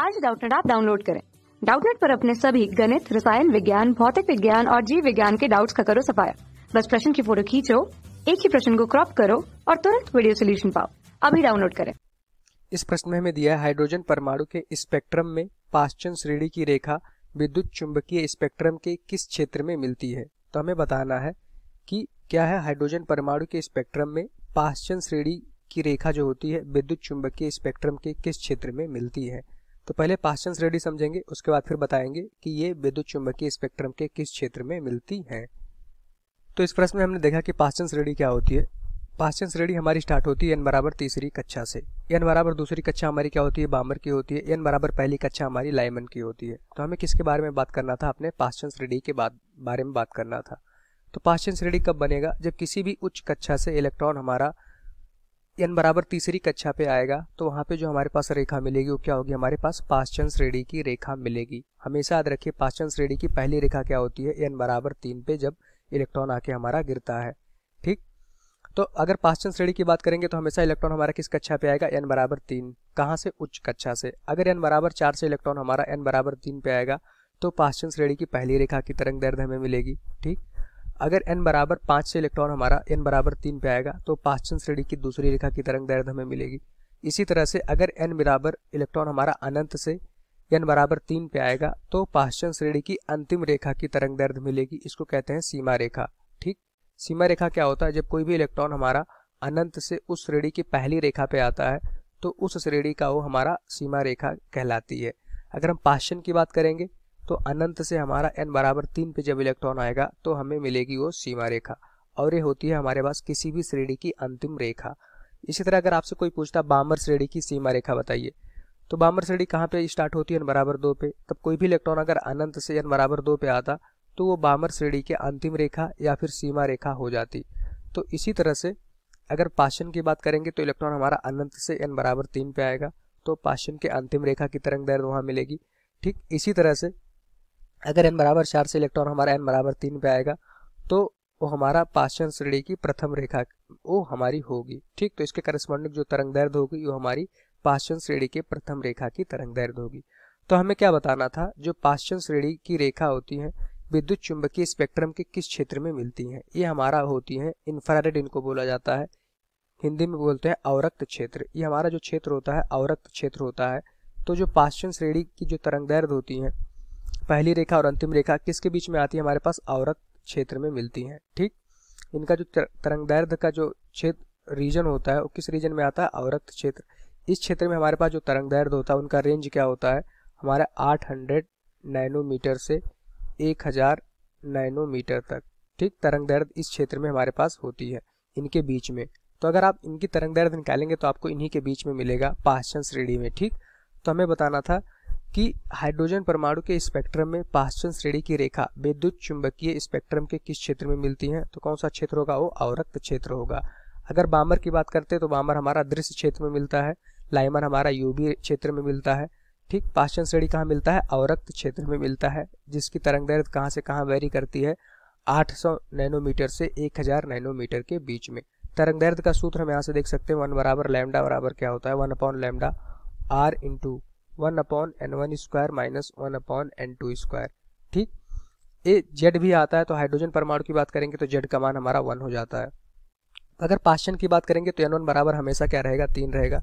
आज डाउटनेट आप डाउनलोड करें डाउटनेट पर अपने सभी गणित रसायन विज्ञान भौतिक विज्ञान और जीव विज्ञान के डाउट्स का करो सफाया बस प्रश्न की फोटो खींचो एक ही प्रश्न को क्रॉप करो और तुरंत वीडियो सोल्यूशन पाओ अभी डाउनलोड करें इस प्रश्न में हमें दिया है हाइड्रोजन परमाणु के स्पेक्ट्रम में पाश्चन श्रेणी की रेखा विद्युत चुंबकीय स्पेक्ट्रम के किस क्षेत्र में मिलती है तो हमें बताना है कि क्या है हाइड्रोजन परमाणु के स्पेक्ट्रम में पाश्चन श्रेणी की रेखा जो होती है विद्युत चुंबकीय स्पेक्ट्रम के किस क्षेत्र में मिलती है तो पहले पाश्चन रेडी समझेंगे उसके बाद फिर बताएंगे कि ये विद्युत चुंबकीय स्पेक्ट्रम के किस क्षेत्र में मिलती हैं तो इस प्रश्न में हमने देखा कि पाश्चन रेडी क्या होती है पाश्चन रेडी हमारी स्टार्ट होती है एन बराबर तीसरी कक्षा से एन बराबर दूसरी कक्षा हमारी क्या होती है बामर की होती है एन बराबर पहली कक्षा हमारी लाइमन की होती है तो हमें किसके बारे में बात करना था अपने पाश्चन रेडी के बारे में बात करना था तो पाश्चन रेडी कब बनेगा जब किसी भी उच्च कक्षा से इलेक्ट्रॉन हमारा एन बराबर तीसरी कक्षा पे आएगा तो वहाँ पे जो हमारे पास रेखा मिलेगी वो क्या होगी हमारे पास पाश्चन श्रेणी की रेखा मिलेगी हमेशा याद रखिए पाश्चन श्रेणी की पहली रेखा क्या होती है एन बराबर तीन पे जब इलेक्ट्रॉन आके हमारा गिरता है ठीक तो अगर पाश्चन श्रेणी की बात करेंगे तो हमेशा इलेक्ट्रॉन हमारा किस कक्षा पे आएगा एन बराबर तीन कहाँ से उच्च कक्षा से अगर एन बराबर चार से इलेक्ट्रॉन हमारा एन बराबर तीन पे आएगा तो पाश्चन श्रेणी की पहली रेखा की तरंग दर्द हमें मिलेगी ठीक अगर एन बराबर पाँच से इलेक्ट्रॉन हमारा एन बराबर तीन पे आएगा तो पाचन श्रेणी की दूसरी रेखा की तरंग दर्द हमें मिलेगी इसी तरह से अगर एन बराबर इलेक्ट्रॉन हमारा अनंत से एन बराबर तीन पे आएगा तो पाश्चन श्रेणी की अंतिम रेखा की तरंग दर्द मिलेगी इसको कहते हैं सीमा रेखा ठीक सीमा रेखा क्या होता है जब कोई भी इलेक्ट्रॉन हमारा अनंत से उस श्रेणी की पहली रेखा पे आता है तो उस श्रेणी का वो हमारा सीमा रेखा कहलाती है अगर हम पाश्चन की बात करेंगे तो अनंत से हमारा एन बराबर तीन पे जब इलेक्ट्रॉन आएगा तो हमें मिलेगी वो सीमा रेखा और ये होती है हमारे पास किसी भी श्रेणी की अंतिम रेखा इसी तरह अगर आपसे कोई पूछता बामर श्रेणी की सीमा रेखा बताइए तो बामर श्रेणी कहाँ पे स्टार्ट होती है एन बराबर दो पे तब कोई भी इलेक्ट्रॉन अगर अनंत से एन बराबर दो पे आता तो वो बामर श्रेणी के अंतिम रेखा या फिर सीमा रेखा हो जाती तो इसी तरह से अगर पाशन की बात करेंगे तो इलेक्ट्रॉन हमारा अनंत से एन बराबर तीन पे आएगा तो पाशन के अंतिम रेखा की तरंग दर्द वहाँ मिलेगी ठीक इसी तरह से अगर एन बराबर चार से इलेक्ट्रॉन हमारा एन बराबर तीन पे आएगा तो वो हमारा पाचन श्रेणी की प्रथम रेखा वो हमारी होगी ठीक तो इसके करस्पॉन्डिंग जो तरंग दर्द होगी वो हमारी पाचन श्रेणी के प्रथम रेखा की तरंग दर्द होगी तो हमें क्या बताना था जो पाचन श्रेणी की रेखा होती है विद्युत चुंबकीय स्पेक्ट्रम के किस क्षेत्र में मिलती है ये हमारा होती है इन्फ्रारेड इनको बोला जाता है हिंदी में बोलते हैं अवरक्त क्षेत्र ये हमारा जो क्षेत्र होता है अवरक्त क्षेत्र होता है तो जो पाश्चन श्रेणी की जो तरंग दर्द होती है पहली रेखा और अंतिम रेखा किसके बीच में आती है हमारे पास आवरत क्षेत्र में मिलती हैं ठीक इनका जो तरंग दैर्घ्य का जो क्षेत्र रीजन होता है वो किस रीजन में आता है आवरत क्षेत्र इस क्षेत्र में हमारे पास जो तरंग दैर्घ्य होता है उनका रेंज क्या होता है हमारा 800 नैनोमीटर से 1000 नैनोमीटर तक ठीक तरंग दैर्घ्य इस क्षेत्र में हमारे पास होती है इनके बीच में तो अगर आप इनकी तरंग दैर्घ्य निकालेंगे तो आपको इन्हीं के बीच में मिलेगा पाश्चन श्रेणी में ठीक तो हमें बताना था कि हाइड्रोजन परमाणु के स्पेक्ट्रम में पाश्चन श्रेणी की रेखा विद्युत चुंबकीय स्पेक्ट्रम के किस क्षेत्र में मिलती है तो कौन सा क्षेत्र होगा वो अवरक्त क्षेत्र होगा अगर बामर की बात करते हैं तो बामर हमारा दृश्य क्षेत्र में मिलता है लाइमर हमारा यूबी क्षेत्र में मिलता है ठीक पाश्चन श्रेणी कहाँ मिलता है अवरक्त क्षेत्र में मिलता है जिसकी तरंग दर्द कहाँ से कहाँ वेरी करती है 800 नैनोमीटर से 1000 नैनोमीटर के बीच में तरंग दर्द का सूत्र हम यहाँ से देख सकते हैं वन बराबर लैमडा बराबर क्या होता है one upon lambda R into one upon N one square minus one upon N two square ठीक ए जेड भी आता है तो हाइड्रोजन परमाणु की बात करेंगे तो जेड का मान हमारा वन हो जाता है अगर पाश्चन की बात करेंगे तो एन वन बराबर हमेशा क्या रहेगा तीन रहेगा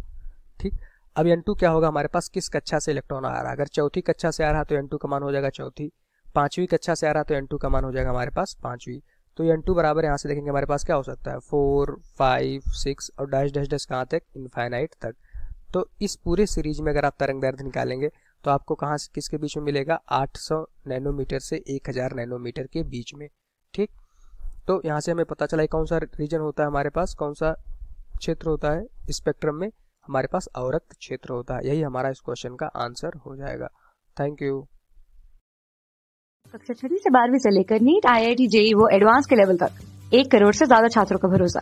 ठीक अब एन टू क्या होगा हमारे पास किस कक्षा से इलेक्ट्रॉन आ रहा है अगर चौथी कक्षा से आ रहा है तो एन टू का मान हो जाएगा चौथी पांचवी कक्षा से आ रहा है तो एन टू का मान हो जाएगा हमारे पास पांचवी तो एन टू बराबर यहाँ से देखेंगे हमारे पास क्या हो सकता है फोर फाइव सिक्स और डैश डैश डैश कहाँ तक इनफाइनाइट तक तो इस पूरे सीरीज में अगर आप तरंग दैर्ध्य निकालेंगे तो आपको कहाँ से किसके बीच में मिलेगा 800 नैनोमीटर से 1000 नैनोमीटर के बीच में ठीक तो यहाँ से हमें पता चला कौन सा रीजन होता है हमारे पास कौन सा क्षेत्र होता है स्पेक्ट्रम में हमारे पास अवरक्त क्षेत्र होता है यही हमारा इस क्वेश्चन का आंसर हो जाएगा थैंक यू कक्षा छठी से बारहवीं से लेकर NEET I I T JEE वो एडवांस के लेवल तक एक करोड़ से ज्यादा छात्रों का भरोसा